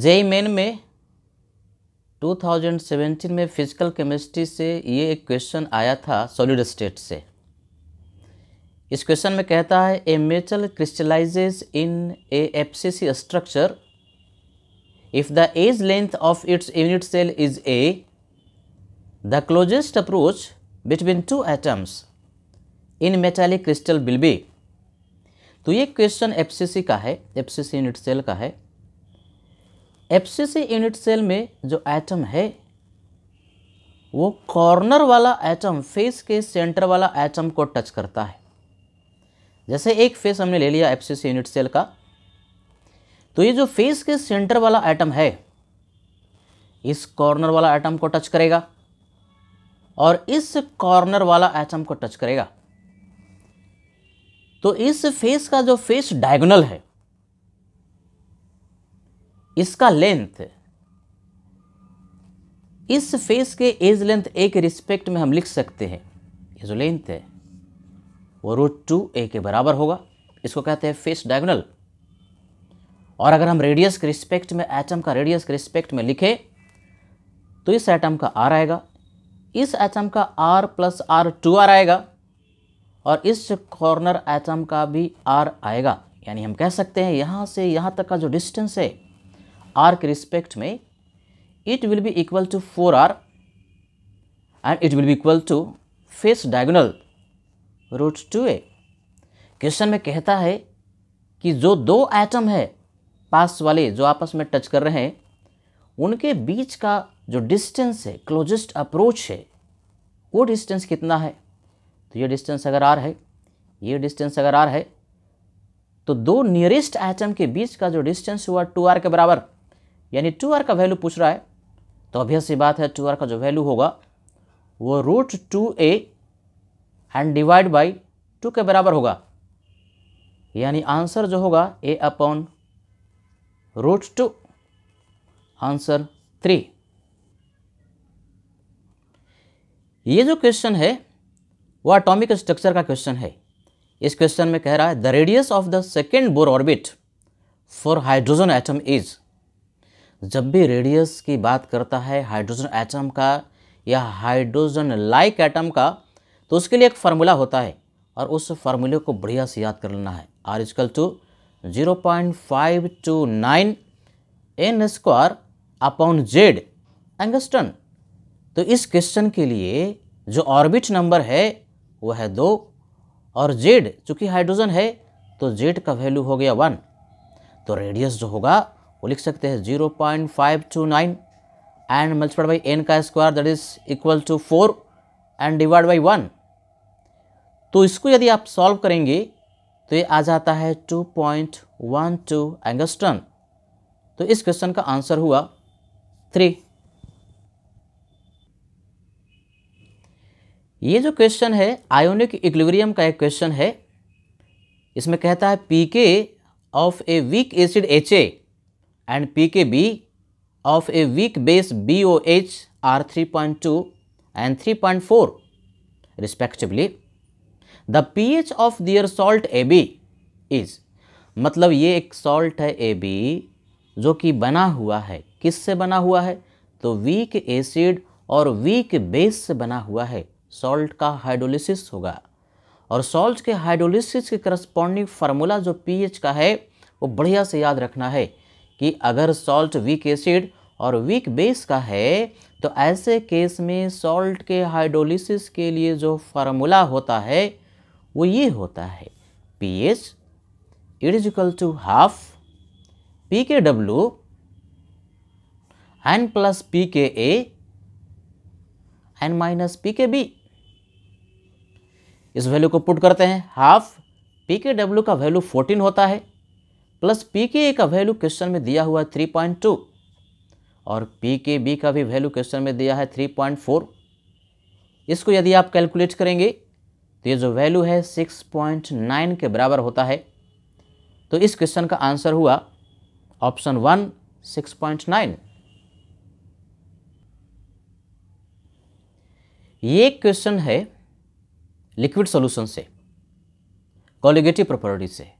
JEE main में 2017 में physical chemistry से ये एक क्वेश्चन आया था सॉलिड स्टेट से इस क्वेश्चन में कहता है a metal crystallizes in a C structure if the edge length of its unit cell is a the closest approach between two atoms in metallic crystal will be तो ये question FCC का है FCC unit cell का है FCC unit cell में जो atom है वो कॉर्नर वाला एटम फेस के सेंटर वाला एटम को टच करता है जैसे एक फेस हमने ले लिया एफसीसी यूनिट सेल का तो ये जो फेस के सेंटर वाला एटम है इस कॉर्नर वाला एटम को टच करेगा और इस कॉर्नर वाला एटम को टच करेगा तो इस फेस का जो फेस डायगोनल है इसका लेंथ इस फेस के एज लेंथ ए के रिस्पेक्ट में हम लिख सकते हैं ये जो लेंथ है वो रूट टू ए के बराबर होगा इसको कहते हैं फेस डायगोनल और अगर हम रेडियस के रिस्पेक्ट में एटम का रेडियस के रिस्पेक्ट में लिखें तो इस एटम का आर आएगा इस एटम का R plus R two R आएगा और इस कॉर्नर एटम का भी आर आएगा यानी हम कह सकते हैं यहाँ से यहाँ तक का जो डिस्टेंस है आर के रिस्पेक्ट में it will be equal to four R and it will be equal to face diagonal root two a question में कहता है कि जो दो एटम है पास वाले जो आपस में टच कर रहे हैं उनके बीच का जो डिस्टेंस है क्लोजेस्ट अप्रोच है वो डिस्टेंस कितना है तो ये डिस्टेंस अगर आर है ये डिस्टेंस अगर आर है तो दो नियरेस्ट एटम के बीच का जो डिस्टेंस हुआ टू आर के बराबर यानी टू आर का वैल्यू पूछ रहा है तो ऑब्वियस ये बात है टू आर का जो वैल्यू होगा वो root two A and divide by two के बराबर होगा यानी आंसर जो होगा a upon root two answer three ये जो क्वेश्चन है वो एटॉमिक स्ट्रक्चर का क्वेश्चन है इस क्वेश्चन में कह रहा है the radius of the second Bohr orbit for hydrogen atom is जब भी रेडियस की बात करता है हाइड्रोजन एटम का या हाइड्रोजन लाइक एटम का तो उसके लिए एक फार्मूला होता है और उस फार्मूले को बढ़िया से याद कर लेना है R is equal to zero point five two nine n square upon Z angstrom तो इस क्वेश्चन के लिए जो ऑर्बिट नंबर है वह है दो और जेड चूँकि हाइड्रोजन है तो जेड का वैल्यू हो गया वन तो रेडियस जो होगा वो लिख सकते हैं zero point five two nine and multiplied by n का square that is equal to four and divide by one तो इसको यदि आप सॉल्व करेंगे तो ये आ जाता है two point one two angstrom तो इस क्वेश्चन का आंसर हुआ थ्री ये जो क्वेश्चन है आयोनिक इक्लिब्रियम का एक क्वेश्चन है इसमें कहता है pK of a weak acid H A and pKb of a weak base BOH are 3.2 and 3.4 respectively. The pH of their salt AB is मतलब ये एक सॉल्ट है AB जो कि बना हुआ है किससे बना हुआ है तो वीक एसिड और वीक बेस से बना हुआ है सॉल्ट का हाइड्रोलिसिस होगा और सॉल्ट के हाइड्रोलिसिस के करस्पॉन्डिंग फार्मूला जो पीएच का है वो बढ़िया से याद रखना है कि अगर सॉल्ट वीक एसिड और वीक बेस का है तो ऐसे केस में सॉल्ट के हाइड्रोलिसिस के लिए जो फार्मूला होता है वो ये होता है P H it is equal to half P K W n plus P K A n minus P K B इस वैल्यू को पुट करते हैं हाफ पी के डब्ल्यू का वैल्यू फोर्टीन होता है प्लस पी के ए का value question में दिया हुआ है थ्री पॉइंट टू और पी के बी का भी वैल्यू क्वेश्चन में दिया है थ्री पॉइंट फोर इसको यदि आप कैलकुलेट करेंगे तो ये जो वैल्यू है सिक्स पॉइंट नाइन के बराबर होता है तो इस क्वेश्चन का आंसर हुआ option one six point nine ये क्वेश्चन है लिक्विड सॉल्यूशन से कॉलिगेटिव प्रॉपर्टी से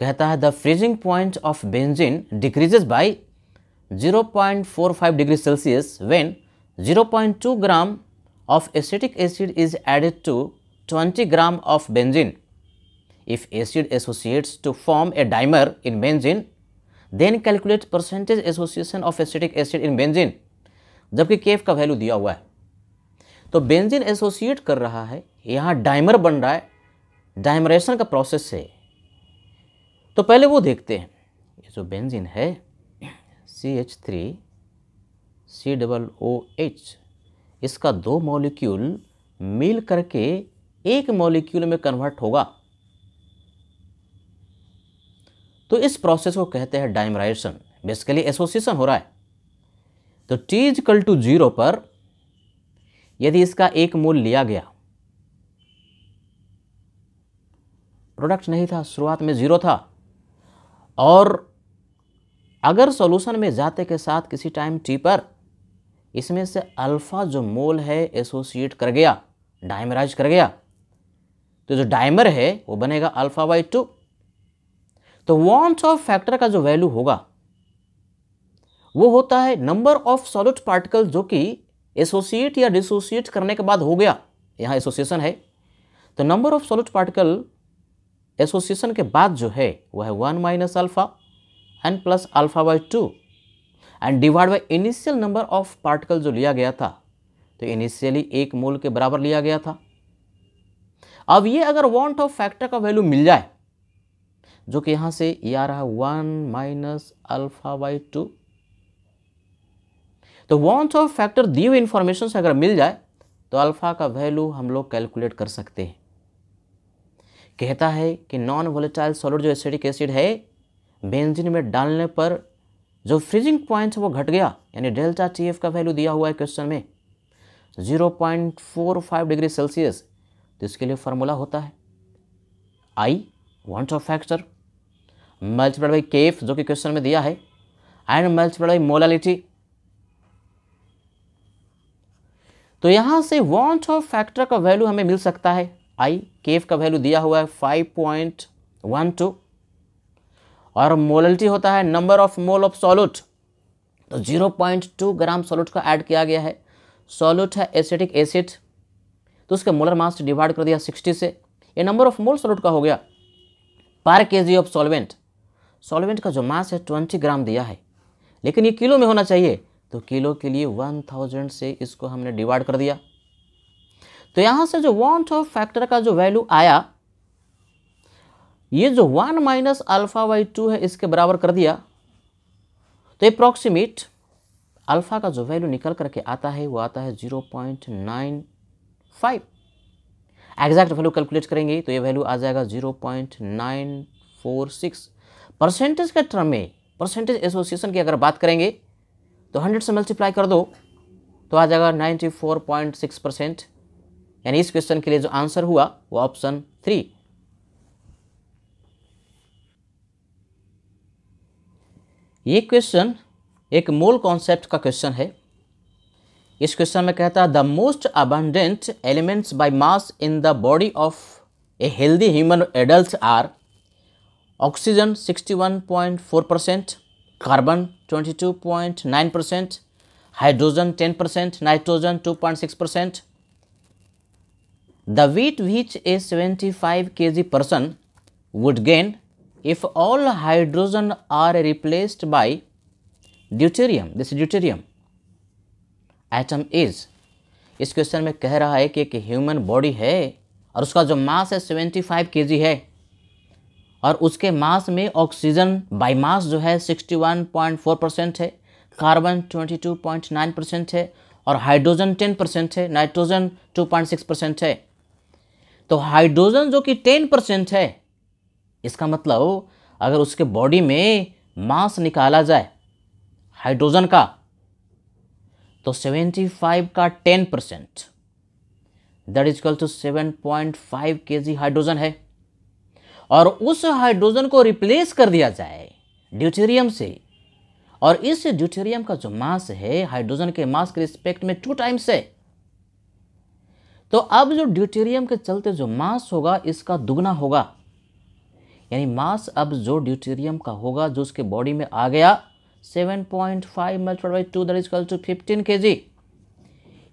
कहता है the freezing point of benzene decreases by 0.45 degree Celsius when 0.2 gram of acetic acid is added to 20 gram of benzene if acid associates to form a dimer in benzene then calculate percentage association of acetic acid in benzene जबकि Kf का value दिया हुआ है तो benzene associate कर रहा है यहाँ डायमर बन रहा है डायमरेशन का प्रोसेस है तो पहले वो देखते हैं ये जो बेंजीन है C H three C double O H इसका दो मॉलिक्यूल मिल करके एक मॉलिक्यूल में कन्वर्ट होगा तो इस प्रोसेस को कहते हैं डाइमराइजेशन बेसिकली एसोसिएशन हो रहा है तो टी इजकल टू जीरो पर यदि इसका एक मोल लिया गया प्रोडक्ट नहीं था शुरुआत में जीरो था और अगर सॉल्यूशन में जाते के साथ किसी टाइम टी पर इसमें से अल्फ़ा जो मोल है एसोसिएट कर गया डायमराइज कर गया तो जो डायमर है वो बनेगा अल्फ़ा बाई टू तो वॉन्स ऑफ फैक्टर का जो वैल्यू होगा वो होता है नंबर ऑफ सॉलिड पार्टिकल जो कि एसोसिएट या डिसोसिएट करने के बाद हो गया यहाँ एसोसिएशन है तो number of solid particle association के बाद जो है वह है one minus alpha n plus alpha by two and divide by initial number of particle जो लिया गया था तो इनिशियली एक मोल के बराबर लिया गया था अब ये अगर वॉन्ट ऑफ फैक्टर का वैल्यू मिल जाए जो कि यहां से ये आ रहा है one minus alpha by two तो वॉन्ट ऑफ फैक्टर दी हुई इंफॉर्मेशन से अगर मिल जाए तो अल्फ़ा का वैल्यू हम लोग कैलकुलेट कर सकते हैं कहता है कि नॉन वोलेटाइल सॉलिड जो एसिडिक एसिड है बेंजिन में डालने पर जो फ्रीजिंग पॉइंट है वो घट गया यानी डेल्टा टी एफ का वैल्यू दिया हुआ है क्वेश्चन में 0.45 डिग्री सेल्सियस तो इसके लिए फार्मूला होता है i van't Hoff factor multiplied by Kf जो कि क्वेश्चन में दिया है एंड मल्टीप्लाइड बाई मोलालिटी तो यहां से वॉन्ट ऑफ फैक्टर का वैल्यू हमें मिल सकता है आई केफ का वैल्यू दिया हुआ है फाइव पॉइंट वन टू और मोलिटी होता है number of mole of solute तो zero point two gram solute का ऐड किया गया है सॉल्यूट है एसिटिक एसिड तो उसके मोलर मास डिवाइड कर दिया सिक्सटी से ये नंबर ऑफ मोल सॉल्यूट का हो गया पर के ऑफ सॉल्वेंट सॉल्वेंट का जो मास है ट्वेंटी ग्राम दिया है लेकिन ये किलो में होना चाहिए तो किलो के लिए वन थाउजेंड से इसको हमने डिवाइड कर दिया तो यहां से जो वन ऑफ फैक्टर का जो वैल्यू आया ये जो one minus alpha by two है इसके बराबर कर दिया तो अप्रॉक्सीमेट अल्फ़ा का जो वैल्यू निकल करके आता है वो आता है zero point nine five exact value calculate करेंगे तो ये वैल्यू आ जाएगा zero point nine four six percentage के टर्म में परसेंटेज एसोसिएशन की अगर बात करेंगे तो हंड्रेड से मल्टीप्लाई कर दो तो आ जाएगा ninety four point six percent यानी इस क्वेश्चन के लिए जो आंसर हुआ वो ऑप्शन थ्री ये क्वेश्चन एक मूल कॉन्सेप्ट का क्वेश्चन है इस क्वेश्चन में कहता है the most abundant elements by mass in the body of a healthy human adult are oxygen 61.4 percent carbon 22.9 percent hydrogen 10 percent nitrogen 2.6 percent The wheat which five 75 kg person would gain if all hydrogen are replaced by deuterium. This deuterium atom is इस question में कह रहा है कि एक human body है और उसका जो मास है 75 जी है और उसके मास में ऑक्सीजन बाई मास जो है 61.4 परसेंट है कार्बन 22.9 परसेंट है और हाइड्रोजन 10 परसेंट है नाइट्रोजन 2.6 परसेंट है तो हाइड्रोजन जो कि टेन परसेंट है इसका मतलब अगर उसके बॉडी में मास निकाला जाए हाइड्रोजन का तो सेवेंटी फाइव का ten percent that is equal to seven point five K G hydrogen है और उस हाइड्रोजन को रिप्लेस कर दिया जाए ड्यूटेरियम से और इस ड्यूटेरियम का जो मास है हाइड्रोजन के मास के रिस्पेक्ट में टू टाइम्स है तो अब जो ड्यूटेरियम के चलते जो मास होगा इसका दुगना होगा यानी मास अब जो ड्यूटेरियम का होगा जो उसके बॉडी में आ गया 7.5 point five multiple by two is equal to fifteen K G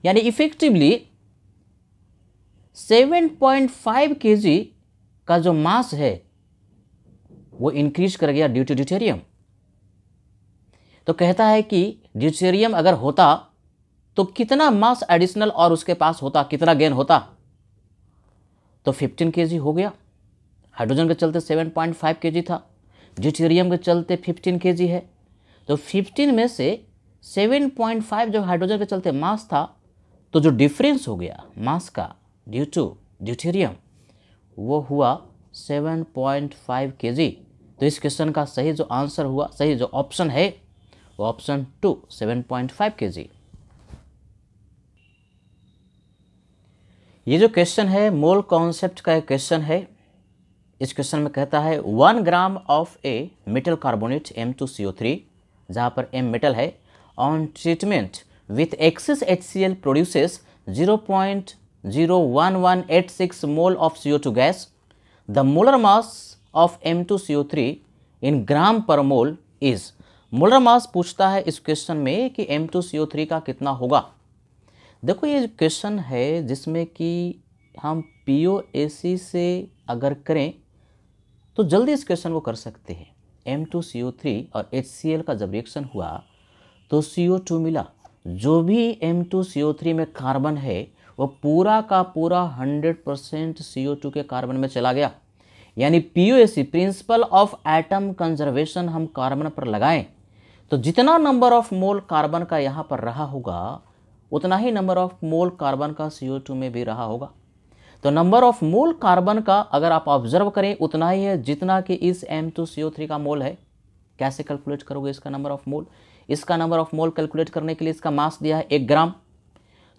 यानी इफेक्टिवली 7.5 पॉइंट के जी का जो मास है वो इंक्रीज कर गया ड्यू टू ड्यूटेरियम तो कहता है कि ड्यूटेरियम अगर होता तो कितना मास एडिशनल और उसके पास होता कितना गेन होता तो 15 के हो गया हाइड्रोजन के चलते 7.5 के था ड्यूटेरियम के चलते 15 के है तो 15 में से 7.5 जो हाइड्रोजन के चलते मास था तो जो डिफरेंस हो गया मास का ड्यू टू ड्यूटेरियम वो हुआ 7.5 के तो इस क्वेश्चन का सही जो आंसर हुआ सही जो ऑप्शन है वो ऑप्शन टू 7.5 के जी ये जो क्वेश्चन है मोल कॉन्सेप्ट का एक क्वेश्चन है इस क्वेश्चन में कहता है one gram of a metal carbonate M two C O three जहाँ पर एम मेटल है on treatment with excess H C L produces zero point zero one one eight six mole of C O two gas the molar mass of M two C O three in gram per mole is molar mass पूछता है इस question में कि M two C O three का कितना होगा देखो ये क्वेश्चन है जिसमें कि हम पी ओ ए सी से अगर करें तो जल्दी इस क्वेश्चन को कर सकते हैं M two C O three और एच सी एल का जब रिएक्शन हुआ तो सी ओ टू मिला जो भी M two C O three में कार्बन है वो पूरा का पूरा hundred percent C O two के कार्बन में चला गया यानी P O A C principle of atom conservation हम कार्बन पर लगाएं तो जितना नंबर ऑफ मोल कार्बन का यहाँ पर रहा होगा उतना ही नंबर ऑफ मोल कार्बन का टू में भी रहा होगा तो नंबर ऑफ मोल कार्बन का अगर आप ऑब्जर्व करें उतना ही है जितना कि इस M two C O three का मोल है कैसे कैलकुलेट करोगे इसका नंबर ऑफ मोल इसका नंबर ऑफ मोल कैलकुलेट करने के लिए इसका मास दिया है एक ग्राम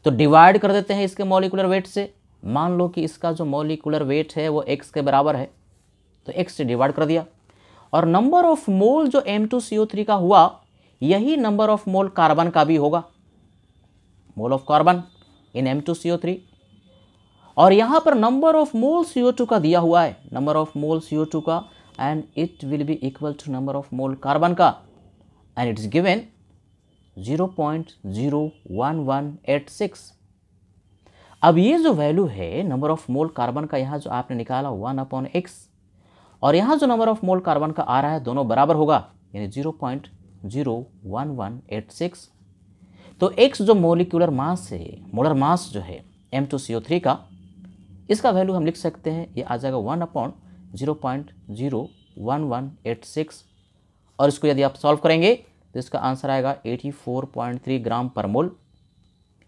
तो डिवाइड कर देते हैं इसके मॉलिकुलर वेट से मान लो कि इसका जो मॉलिकुलर वेट है वो एक्स के बराबर है तो एक्स से डिवाइड कर दिया और नंबर ऑफ मोल जो M two C O three का हुआ यही नंबर ऑफ मोल कार्बन का भी होगा mole of carbon in M two C O three और यहाँ पर number of mole C O two का दिया हुआ है number of mole C O two का and it will be equal to number of mole carbon का and it's given zero point zero one one eight six अब ये जो value है नंबर ऑफ मोल कार्बन का यहाँ जो आपने निकाला वन अपॉन एक्स और यहाँ जो नंबर ऑफ मोल कार्बन का आ रहा है दोनों बराबर होगा यानी zero point zero one one eight six तो एक्स जो मोलिकुलर मास है मोलर मास जो है M two C O three का इसका वैल्यू हम लिख सकते हैं ये आ जाएगा one upon zero point zero one one eight six और इसको यदि आप सॉल्व करेंगे तो इसका आंसर आएगा eighty four point three gram per mole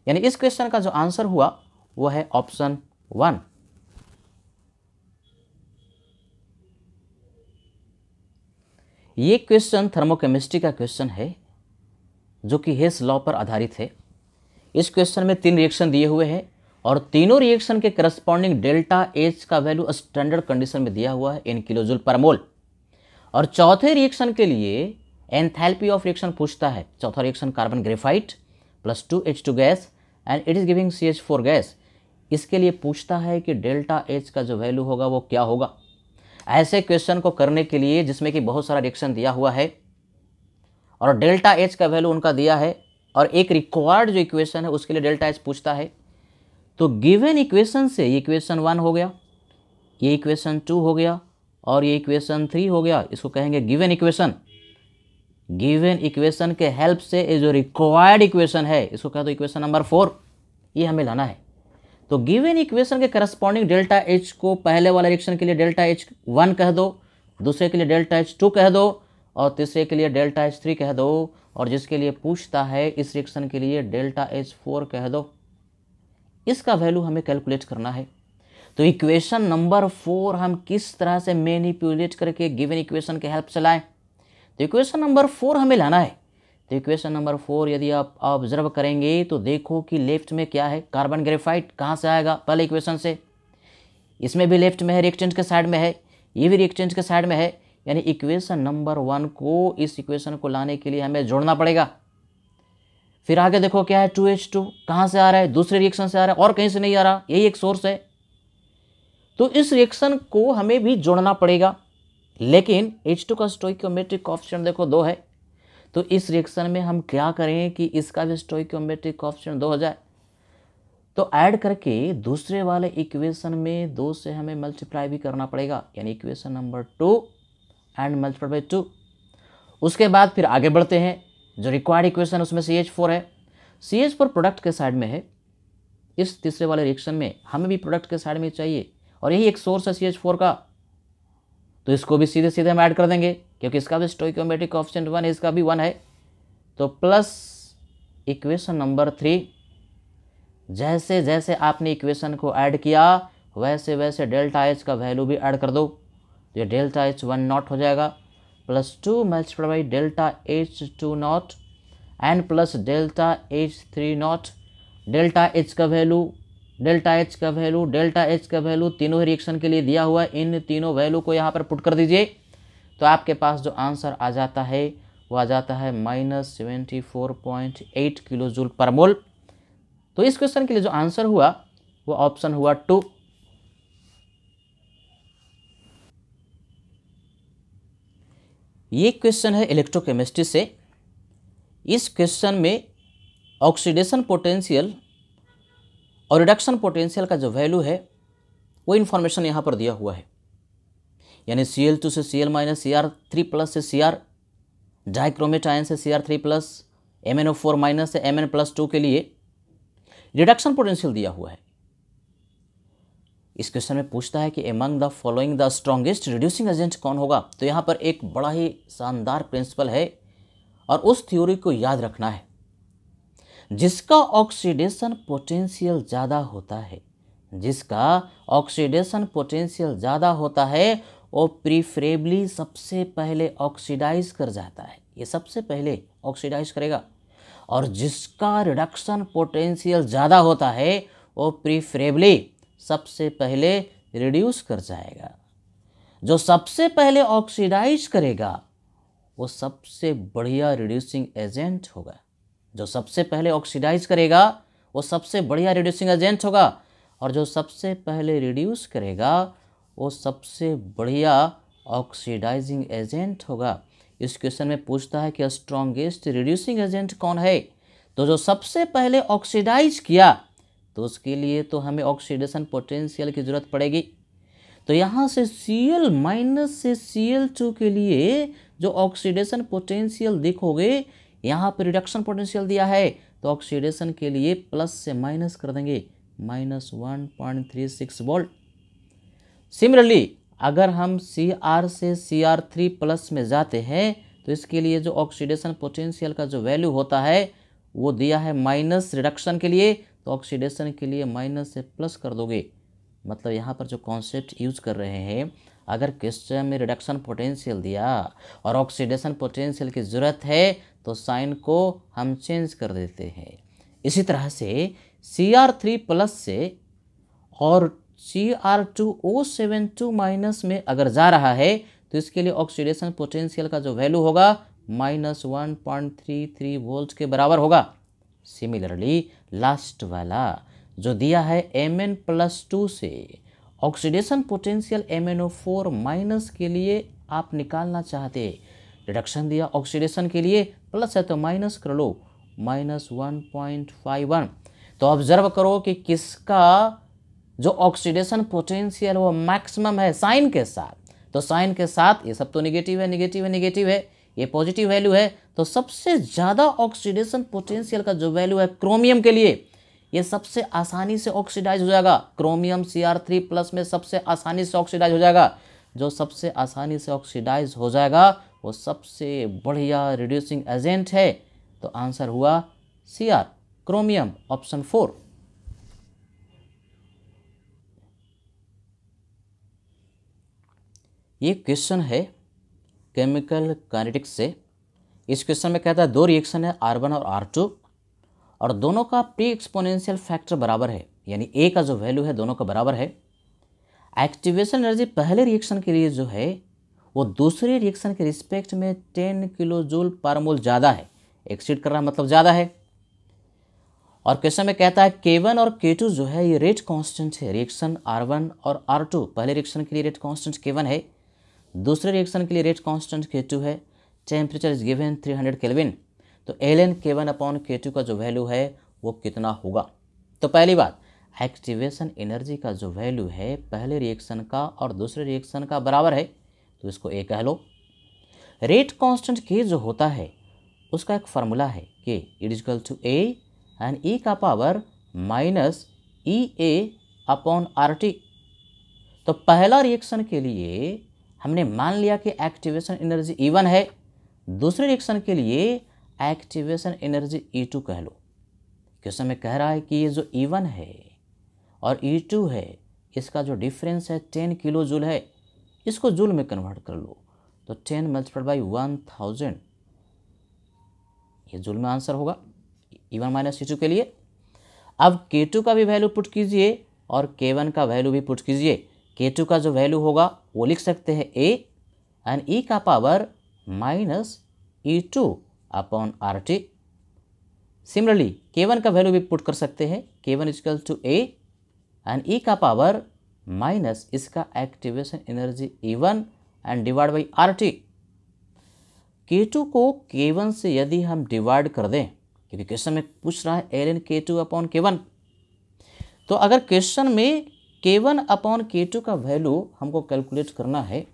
यानी इस क्वेश्चन का जो आंसर हुआ वो है ऑप्शन वन ये क्वेश्चन थर्मोकेमिस्ट्री का क्वेश्चन है जो कि हेस लॉ पर आधारित है इस क्वेश्चन में तीन रिएक्शन दिए हुए हैं और तीनों रिएक्शन के करस्पॉन्डिंग डेल्टा एच का वैल्यू स्टैंडर्ड कंडीशन में दिया हुआ है इन किलोजुल पर मोल और चौथे रिएक्शन के लिए एंथैल्पी ऑफ रिएक्शन पूछता है चौथा reaction carbon graphite plus two H two gas and it is giving C H four gas इसके लिए पूछता है कि डेल्टा एच का जो वैल्यू होगा वो क्या होगा ऐसे क्वेश्चन को करने के लिए जिसमें कि बहुत सारा रिएक्शन दिया हुआ है और डेल्टा एच का वैल्यू उनका दिया है और एक रिक्वायर्ड जो इक्वेशन है उसके लिए डेल्टा एच पूछता है तो गिवन इक्वेशन से ये इक्वेशन वन हो गया ये इक्वेशन टू हो गया और ये इक्वेशन थ्री हो गया इसको कहेंगे गिवन इक्वेशन गिवन इक्वेशन के हेल्प से ये जो रिक्वायर्ड इक्वेशन है इसको कह दो इक्वेशन नंबर फोर ये हमें लाना है तो गिवन इक्वेशन के करस्पॉन्डिंग डेल्टा एच को पहले वाले रिएक्शन के लिए डेल्टा एच वन कह दो दूसरे के लिए डेल्टा एच टू कह दो और तीसरे के लिए डेल्टा एच थ्री कह दो और जिसके लिए पूछता है इस रिएक्शन के लिए डेल्टा एच फोर कह दो इसका वैल्यू हमें कैलकुलेट करना है तो इक्वेशन नंबर फोर हम किस तरह से मैनिपुलेट करके गिवन इक्वेशन के हेल्प से लाएँ तो इक्वेशन नंबर फोर हमें लाना है तो इक्वेशन नंबर फोर यदि आप ऑब्जर्व करेंगे तो देखो कि लेफ्ट में क्या है कार्बन ग्रेफाइट कहाँ से आएगा पहले इक्वेशन से इसमें भी लेफ्ट में है रिएक्टेंट के साइड में है ये भी रिएक्टेंट के साइड में है यानी इक्वेशन नंबर वन को इस इक्वेशन को लाने के लिए हमें जोड़ना पड़ेगा फिर आगे देखो क्या है टू एच टू कहाँ से आ रहा है दूसरे रिएक्शन से आ रहा है और कहीं से नहीं आ रहा यही एक सोर्स है तो इस रिएक्शन को हमें भी जोड़ना पड़ेगा लेकिन एच टू का स्टोइकोमेट्रिक ऑप्शन देखो दो है तो इस रिएक्शन में हम क्या करें कि इसका भी स्टोइकोमेट्रिक ऑप्शन दो हो जाए तो ऐड करके दूसरे वाले इक्वेशन में दो से हमें मल्टीप्लाई भी करना पड़ेगा यानी equation number two and multiply by two उसके बाद फिर आगे बढ़ते हैं जो रिक्वायर्ड इक्वेशन उसमें सी एच फोर है सी एच फोर प्रोडक्ट के साइड में है इस तीसरे वाले रिएक्शन में हमें भी प्रोडक्ट के साइड में चाहिए और यही एक सोर्स है सी एच फोर का तो इसको भी सीधे सीधे हम ऐड कर देंगे क्योंकि इसका भी स्टोकोमेटिक ऑप्शन वन है इसका भी वन है तो प्लस इक्वेशन नंबर थ्री जैसे जैसे आपने इक्वेशन को ऐड किया वैसे वैसे डेल्टा एच का वैल्यू भी ऐड कर दो तो ये डेल्टा एच वन नॉट हो जाएगा plus two multiply by delta H two nought and plus delta H three nought delta H का वैल्यू डेल्टा एच का वैल्यू डेल्टा एच का वैल्यू तीनों रिएक्शन के लिए दिया हुआ इन तीनों वैल्यू को यहाँ पर पुट कर दीजिए तो आपके पास जो आंसर आ जाता है वो आ जाता है minus seventy four point eight kilo joule per mole तो इस क्वेश्चन के लिए जो आंसर हुआ वो ऑप्शन हुआ टू ये क्वेश्चन है इलेक्ट्रोकेमिस्ट्री से इस क्वेश्चन में ऑक्सीडेशन पोटेंशियल और रिडक्शन पोटेंशियल का जो वैल्यू है वो इन्फॉर्मेशन यहाँ पर दिया हुआ है यानी सी एल टू से C L minus C R three plus से सी आर डाइक्रोमेट आयन से C R three plus M N O four minus से एम एन प्लस टू के लिए रिडक्शन पोटेंशियल दिया हुआ है इस क्वेश्चन में पूछता है कि among the following the strongest reducing agent कौन होगा तो यहाँ पर एक बड़ा ही शानदार प्रिंसिपल है और उस थ्योरी को याद रखना है जिसका ऑक्सीडेशन पोटेंशियल ज़्यादा होता है जिसका ऑक्सीडेशन पोटेंशियल ज़्यादा होता है वो प्रीफरेबली सबसे पहले ऑक्सीडाइज कर जाता है ये सबसे पहले ऑक्सीडाइज करेगा और जिसका रिडक्शन पोटेंशियल ज़्यादा होता है वो प्रीफरेबली सबसे पहले रिड्यूस कर जाएगा जो सबसे पहले ऑक्सीडाइज करेगा वो सबसे बढ़िया रिड्यूसिंग एजेंट होगा जो सबसे पहले ऑक्सीडाइज करेगा वो सबसे बढ़िया रिड्यूसिंग एजेंट होगा और जो सबसे पहले रिड्यूस करेगा वो सबसे बढ़िया ऑक्सीडाइजिंग एजेंट होगा इस क्वेश्चन में पूछता है कि स्ट्रॉन्गेस्ट रिड्यूसिंग एजेंट कौन है तो जो सबसे पहले ऑक्सीडाइज किया तो उसके लिए तो हमें ऑक्सीडेशन पोटेंशियल की ज़रूरत पड़ेगी तो यहाँ से सी एल माइनस से सी एल टू के लिए जो ऑक्सीडेशन पोटेंशियल देखोगे यहाँ पर रिडक्शन पोटेंशियल दिया है तो ऑक्सीडेशन के लिए प्लस से माइनस कर देंगे minus one point three six volt similarly अगर हम सी आर से सी आर थ्री प्लस में जाते हैं तो इसके लिए जो ऑक्सीडेशन पोटेंशियल का जो वैल्यू होता है वो दिया है माइनस रिडक्शन के लिए तो ऑक्सीडेशन के लिए माइनस से प्लस कर दोगे मतलब यहाँ पर जो कॉन्सेप्ट यूज़ कर रहे हैं अगर क्वेश्चन में रिडक्शन पोटेंशियल दिया और ऑक्सीडेशन पोटेंशियल की ज़रूरत है तो साइन को हम चेंज कर देते हैं इसी तरह से सी आर थ्री प्लस से और C R two O seven two minus में अगर जा रहा है तो इसके लिए ऑक्सीडेशन पोटेंशियल का जो वैल्यू होगा minus one point three three volt के बराबर होगा सिमिलरली लास्ट वाला जो दिया है एम एन प्लस टू से oxidation potential M N O four minus के लिए आप निकालना चाहते रिडक्शन दिया ऑक्सीडेशन के लिए प्लस है तो माइनस कर लो minus one point five one तो ऑब्जर्व करो कि किसका जो ऑक्सीडेशन पोटेंशियल वो मैक्सिमम है साइन के साथ तो साइन के साथ ये सब तो निगेटिव है निगेटिव है निगेटिव है ये पॉजिटिव वैल्यू है तो सबसे ज़्यादा ऑक्सीडेशन पोटेंशियल का जो वैल्यू है क्रोमियम के लिए ये सबसे आसानी से ऑक्सीडाइज हो जाएगा chromium C R three plus में सबसे आसानी से ऑक्सीडाइज हो जाएगा जो सबसे आसानी से ऑक्सीडाइज हो जाएगा वो सबसे बढ़िया रिड्यूसिंग एजेंट है तो आंसर हुआ C R chromium option four ये क्वेश्चन है केमिकल कैनेटिक्स से इस क्वेश्चन में कहता है दो रिएक्शन है आर वन और आर टू और दोनों का प्री एक्सपोनेंशियल फैक्टर बराबर है यानी ए का जो वैल्यू है दोनों का बराबर है एक्टिवेशन एनर्जी पहले रिएक्शन के लिए जो है वो दूसरे रिएक्शन के रिस्पेक्ट में टेन किलो जूल पर मोल ज़्यादा है एक्सीड कर रहा मतलब ज़्यादा है और क्वेश्चन में कहता है के वन और के टू जो है ये रेट कांस्टेंट है रिएक्शन आर वन और आर टू पहले रिएक्शन के लिए रेट कांस्टेंट के वन है दूसरे रिएक्शन के लिए रेट कांस्टेंट के टू है temperature is given three hundred kelvin तो L N K one upon K two का जो वैल्यू है वो कितना होगा तो पहली बात एक्टिवेशन एनर्जी का जो वैल्यू है पहले रिएक्शन का और दूसरे रिएक्शन का बराबर है तो इसको ए कह लो रेट कांस्टेंट के जो होता है उसका एक फार्मूला है K it is to A and E का power minus E A upon R T तो पहला रिएक्शन के लिए हमने मान लिया कि एक्टिवेशन एनर्जी ई e है दूसरे रिएक्शन के लिए एक्टिवेशन एनर्जी ई e कह लो क्वेश्चन में कह रहा है कि ये जो ई e है और ई है इसका जो डिफरेंस है टेन किलो जूल है इसको जूल में कन्वर्ट कर लो तो ten multiple by one thousand ये जूल में आंसर होगा ई वन माइनस ई के लिए अब के टू का भी वैल्यू पुट कीजिए और के वन का वैल्यू भी पुट कीजिए के टू का जो वैल्यू होगा वो लिख सकते हैं ए एंड ई का power minus E two upon R T similarly K one का वैल्यू भी पुट कर सकते हैं K one equal to A and E का पावर माइनस इसका activation energy E one and divide by R T K two को K one से यदि हम डिवाइड कर दें क्योंकि क्वेश्चन में पूछ रहा है L N K two upon K one तो अगर क्वेश्चन में K one upon K two का वैल्यू हमको कैलकुलेट करना है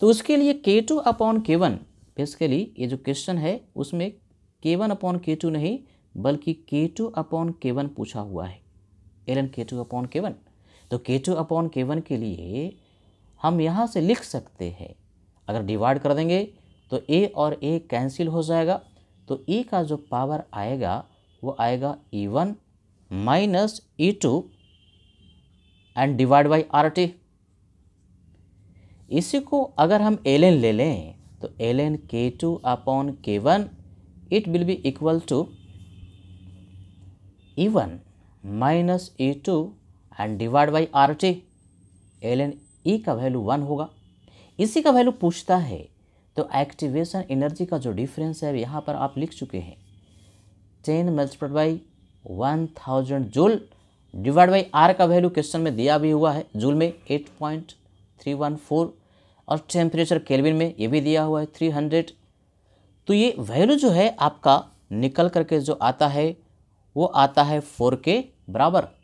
तो उसके लिए K two upon K one basically ये जो क्वेश्चन है उसमें के वन अपॉन के टू नहीं बल्कि के टू अपॉन के वन पूछा हुआ है L N K two upon K one तो K two upon K one के लिए हम यहाँ से लिख सकते हैं अगर डिवाइड कर देंगे तो ए और ए कैंसिल हो जाएगा तो ए का जो पावर आएगा वो आएगा E one minus E two and divide by R T इसी को अगर हम एल एन ले लें तो L N K two upon K one it will be equal to E one minus E two and divide by R T L N E का value one होगा इसी का वैल्यू पूछता है तो एक्टिवेशन एनर्जी का जो डिफरेंस है यहाँ पर आप लिख चुके हैं ten multiplied by one thousand joule divide by R का वैल्यू क्वेश्चन में दिया भी हुआ है जूल में eight point three one four और टेम्परेचर केल्विन में ये भी दिया हुआ है थ्री हंड्रेड तो ये वैल्यू जो है आपका निकल करके जो आता है वो आता है फोर के बराबर